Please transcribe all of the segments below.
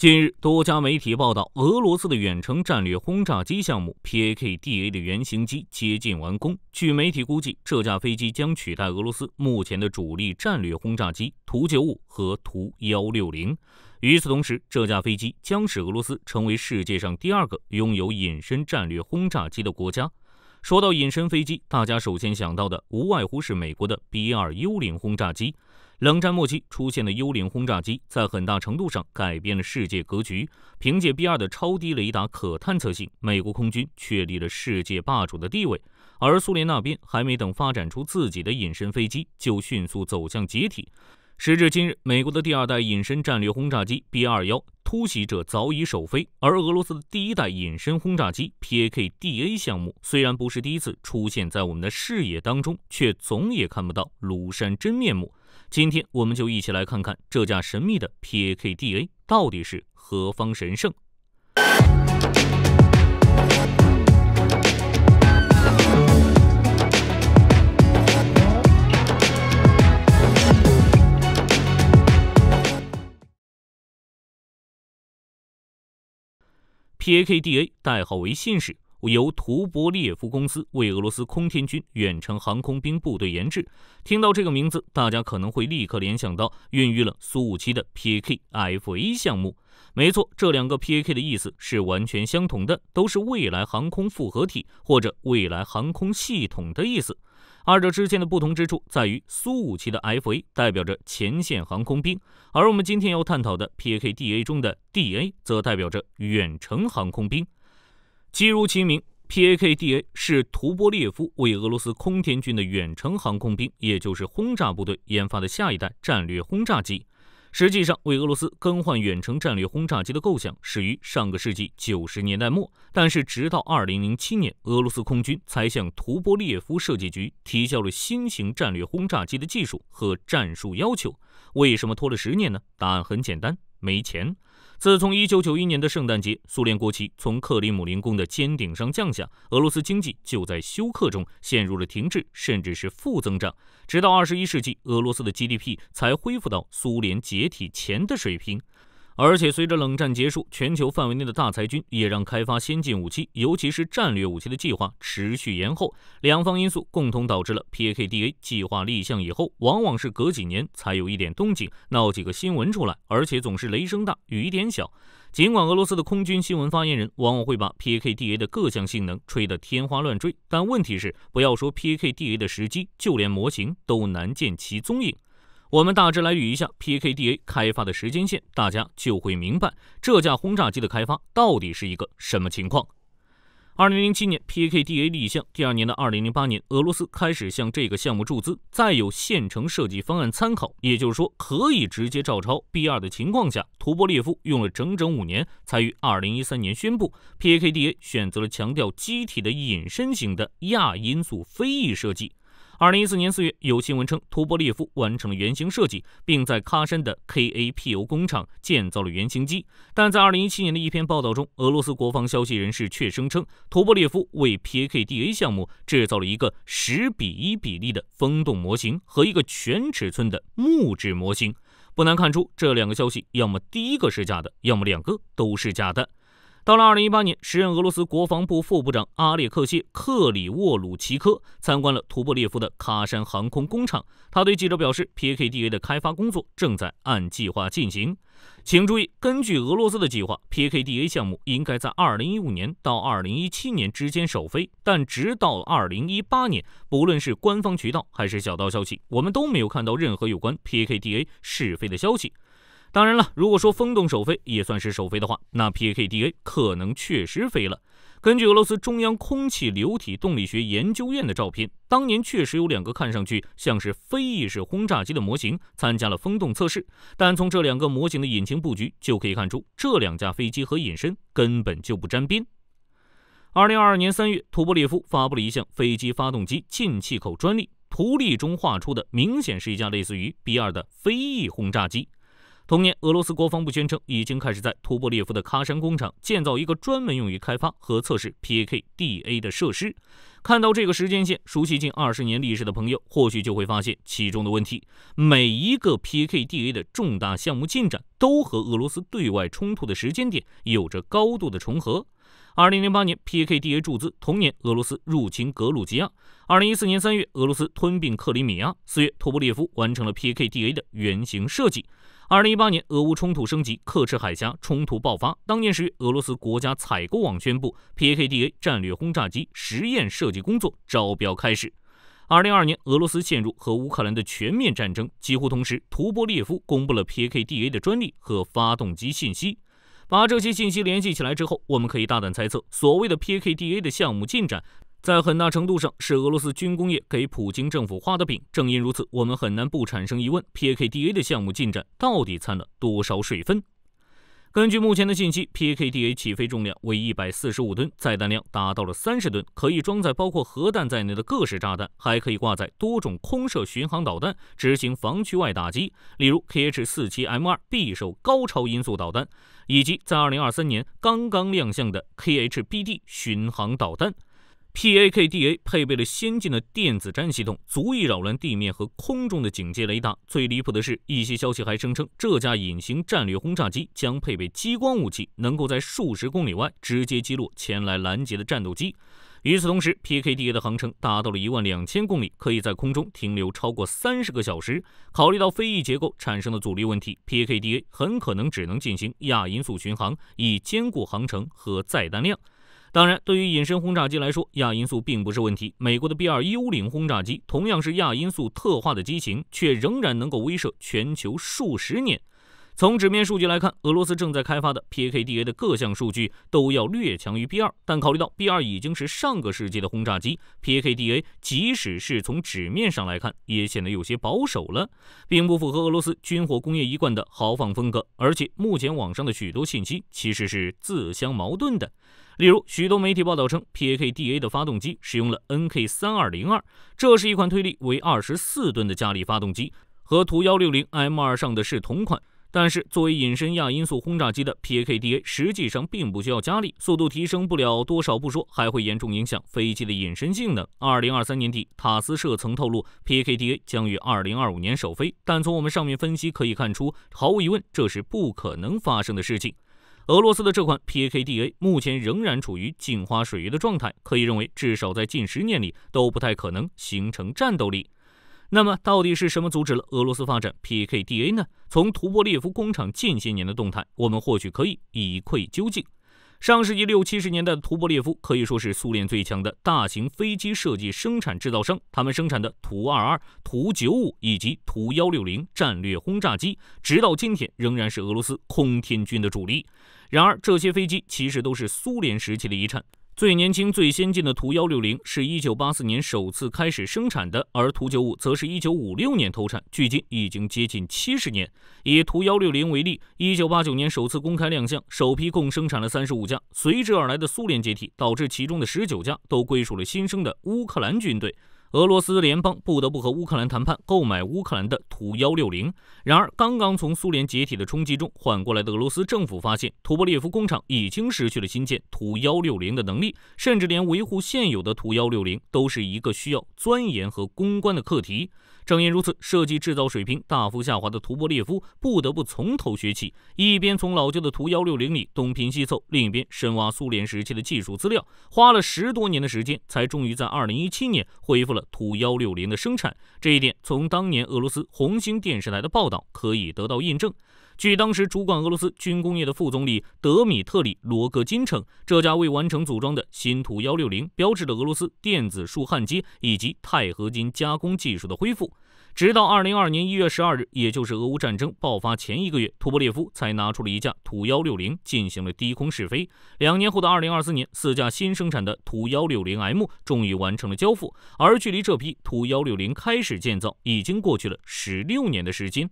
近日，多家媒体报道，俄罗斯的远程战略轰炸机项目 Pakda 的原型机接近完工。据媒体估计，这架飞机将取代俄罗斯目前的主力战略轰炸机图九五和图幺六零。与此同时，这架飞机将使俄罗斯成为世界上第二个拥有隐身战略轰炸机的国家。说到隐身飞机，大家首先想到的无外乎是美国的 B 二幽灵轰炸机。冷战末期出现的幽灵轰炸机，在很大程度上改变了世界格局。凭借 B 二的超低雷达可探测性，美国空军确立了世界霸主的地位，而苏联那边还没等发展出自己的隐身飞机，就迅速走向解体。时至今日，美国的第二代隐身战略轰炸机 B 二幺突袭者早已首飞，而俄罗斯的第一代隐身轰炸机 PAK DA 项目虽然不是第一次出现在我们的视野当中，却总也看不到庐山真面目。今天，我们就一起来看看这架神秘的 PAK DA 到底是何方神圣。PAKDA 代号为信使，由图波列夫公司为俄罗斯空天军远程航空兵部队研制。听到这个名字，大家可能会立刻联想到孕育了苏五七的 PAKF A 项目。没错，这两个 PAK 的意思是完全相同的，都是未来航空复合体或者未来航空系统的意思。二者之间的不同之处在于，苏五七的 FA 代表着前线航空兵，而我们今天要探讨的 PAKDA 中的 DA 则代表着远程航空兵。基如其名，PAKDA 是图波列夫为俄罗斯空天军的远程航空兵，也就是轰炸部队研发的下一代战略轰炸机。实际上，为俄罗斯更换远程战略轰炸机的构想始于上个世纪九十年代末，但是直到二零零七年，俄罗斯空军才向图波列夫设计局提交了新型战略轰炸机的技术和战术要求。为什么拖了十年呢？答案很简单：没钱。自从一九九一年的圣诞节，苏联国旗从克里姆林宫的尖顶上降下，俄罗斯经济就在休克中陷入了停滞，甚至是负增长。直到二十一世纪，俄罗斯的 GDP 才恢复到苏联解体前的水平。而且，随着冷战结束，全球范围内的大裁军也让开发先进武器，尤其是战略武器的计划持续延后。两方因素共同导致了 PAKDA 计划立项以后，往往是隔几年才有一点动静，闹几个新闻出来，而且总是雷声大雨点小。尽管俄罗斯的空军新闻发言人往往会把 PAKDA 的各项性能吹得天花乱坠，但问题是，不要说 PAKDA 的时机，就连模型都难见其踪影。我们大致来捋一下 PKDA 开发的时间线，大家就会明白这架轰炸机的开发到底是一个什么情况。二零零七年 PKDA 立项，第二年的二零零八年，俄罗斯开始向这个项目注资。在有现成设计方案参考，也就是说可以直接照抄 B2 的情况下，图波列夫用了整整五年，才于二零一三年宣布 PKDA 选择了强调机体的隐身型的亚音速飞翼设计。二零一四年四月，有新闻称图波列夫完成了原型设计，并在喀山的 KAPU 工厂建造了原型机。但在二零一七年的一篇报道中，俄罗斯国防消息人士却声称图波列夫为 PAKDA 项目制造了一个十比一比例的风洞模型和一个全尺寸的木质模型。不难看出，这两个消息要么第一个是假的，要么两个都是假的。到了二零一八年，时任俄罗斯国防部副部长阿列克谢·克里沃鲁奇科参观了图波列夫的喀山航空工厂。他对记者表示，PKDA 的开发工作正在按计划进行。请注意，根据俄罗斯的计划，PKDA 项目应该在二零一五年到二零一七年之间首飞。但直到二零一八年，不论是官方渠道还是小道消息，我们都没有看到任何有关 PKDA 试飞的消息。当然了，如果说风洞首飞也算是首飞的话，那 PAKDA 可能确实飞了。根据俄罗斯中央空气流体动力学研究院的照片，当年确实有两个看上去像是飞翼式轰炸机的模型参加了风洞测试。但从这两个模型的引擎布局就可以看出，这两架飞机和隐身根本就不沾边。二零二二年三月，图波列夫发布了一项飞机发动机进气口专利图例中画出的，明显是一架类似于 B2 的飞翼轰炸机。同年，俄罗斯国防部宣称已经开始在图波列夫的喀山工厂建造一个专门用于开发和测试 PKD A 的设施。看到这个时间线，熟悉近二十年历史的朋友或许就会发现其中的问题：每一个 PKD A 的重大项目进展都和俄罗斯对外冲突的时间点有着高度的重合。二零零八年 PKD A 注资，同年俄罗斯入侵格鲁吉亚；二零一四年三月，俄罗斯吞并克里米亚；四月，图波列夫完成了 PKD A 的原型设计。二零一八年，俄乌冲突升级，克赤海峡冲突爆发。当年十月，俄罗斯国家采购网宣布，PAKDA 战略轰炸机实验设计工作招标开始。二零二二年，俄罗斯陷入和乌克兰的全面战争。几乎同时，图波列夫公布了 PAKDA 的专利和发动机信息。把这些信息联系起来之后，我们可以大胆猜测，所谓的 PAKDA 的项目进展。在很大程度上是俄罗斯军工业给普京政府画的饼。正因如此，我们很难不产生疑问：PKDA 的项目进展到底掺了多少水分？根据目前的信息，PKDA 起飞重量为一百四十五吨，载弹量达到了三十吨，可以装载包括核弹在内的各式炸弹，还可以挂载多种空射巡航导弹，执行防区外打击，例如 KH 四七 M 二匕首高超音速导弹，以及在二零二三年刚刚亮相的 KHBD 巡航导弹。Pakda 配备了先进的电子战系统，足以扰乱地面和空中的警戒雷达。最离谱的是，一些消息还声称，这架隐形战略轰炸机将配备激光武器，能够在数十公里外直接击落前来拦截的战斗机。与此同时，Pakda 的航程达到了一万两千公里，可以在空中停留超过三十个小时。考虑到飞翼结构产生的阻力问题，Pakda 很可能只能进行亚音速巡航，以兼顾航程和载弹量。当然，对于隐身轰炸机来说，亚音速并不是问题。美国的 B 二幽灵轰炸机同样是亚音速特化的机型，却仍然能够威慑全球数十年。从纸面数据来看，俄罗斯正在开发的 P K D A 的各项数据都要略强于 B 二，但考虑到 B 二已经是上个世纪的轰炸机，P K D A 即使是从纸面上来看，也显得有些保守了，并不符合俄罗斯军火工业一贯的豪放风格。而且，目前网上的许多信息其实是自相矛盾的。例如，许多媒体报道称，PAKDA 的发动机使用了 NK 三二零二，这是一款推力为二十四吨的加力发动机，和图幺六零 M 二上的是同款。但是，作为隐身亚音速轰炸机的 PAKDA 实际上并不需要加力，速度提升不了多少不说，还会严重影响飞机的隐身性能。二零二三年底，塔斯社曾透露，PAKDA 将于二零二五年首飞，但从我们上面分析可以看出，毫无疑问，这是不可能发生的事情。俄罗斯的这款 PKDA 目前仍然处于镜花水月的状态，可以认为至少在近十年里都不太可能形成战斗力。那么，到底是什么阻止了俄罗斯发展 PKDA 呢？从图波列夫工厂近些年的动态，我们或许可以一窥究竟。上世纪六七十年代，的图波列夫可以说是苏联最强的大型飞机设计、生产制造商。他们生产的图二二、图九五以及图幺六零战略轰炸机，直到今天仍然是俄罗斯空天军的主力。然而，这些飞机其实都是苏联时期的遗产。最年轻、最先进的图幺六零是一九八四年首次开始生产的，而图九五则是一九五六年投产，距今已经接近七十年。以图幺六零为例，一九八九年首次公开亮相，首批共生产了三十五架。随之而来的苏联解体，导致其中的十九架都归属了新生的乌克兰军队。俄罗斯联邦不得不和乌克兰谈判购买乌克兰的图幺六零。然而，刚刚从苏联解体的冲击中缓过来的俄罗斯政府发现，图波列夫工厂已经失去了新建图幺六零的能力，甚至连维护现有的图幺六零都是一个需要钻研和攻关的课题。正因如此，设计制造水平大幅下滑的图波列夫不得不从头学起，一边从老旧的图幺六零里东拼西凑，另一边深挖苏联时期的技术资料，花了十多年的时间，才终于在二零一七年恢复了图幺六零的生产。这一点从当年俄罗斯红星电视台的报道可以得到印证。据当时主管俄罗斯军工业的副总理德米特里·罗戈金称，这架未完成组装的新图幺六零标志着俄罗斯电子束焊接以及钛合金加工技术的恢复。直到二零二二年一月十二日，也就是俄乌战争爆发前一个月，图波列夫才拿出了一架图幺六零进行了低空试飞。两年后的二零二四年，四架新生产的图幺六零 M 终于完成了交付，而距离这批图幺六零开始建造已经过去了十六年的时间。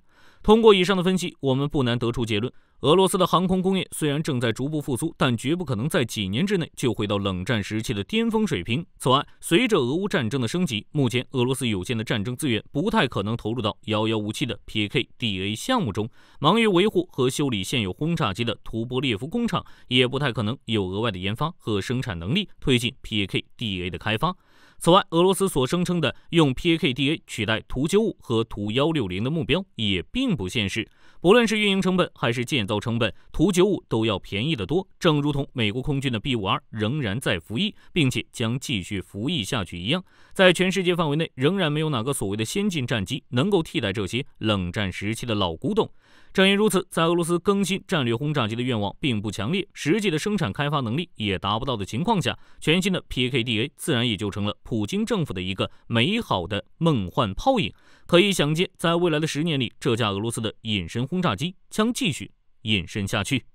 通过以上的分析，我们不难得出结论：俄罗斯的航空工业虽然正在逐步复苏，但绝不可能在几年之内就回到冷战时期的巅峰水平。此外，随着俄乌战争的升级，目前俄罗斯有限的战争资源不太可能投入到遥遥无期的 P K D A 项目中。忙于维护和修理现有轰炸机的图波列夫工厂，也不太可能有额外的研发和生产能力推进 P K D A 的开发。此外，俄罗斯所声称的用 PKDA a 取代图九五和图幺六零的目标也并不现实。不论是运营成本还是建造成本，图九五都要便宜得多。正如同美国空军的 B 五二仍然在服役，并且将继续服役下去一样，在全世界范围内仍然没有哪个所谓的先进战机能够替代这些冷战时期的老古董。正因如此，在俄罗斯更新战略轰炸机的愿望并不强烈，实际的生产开发能力也达不到的情况下，全新的 PKDA 自然也就成了。普京政府的一个美好的梦幻泡影，可以想见，在未来的十年里，这架俄罗斯的隐身轰炸机将继续隐身下去。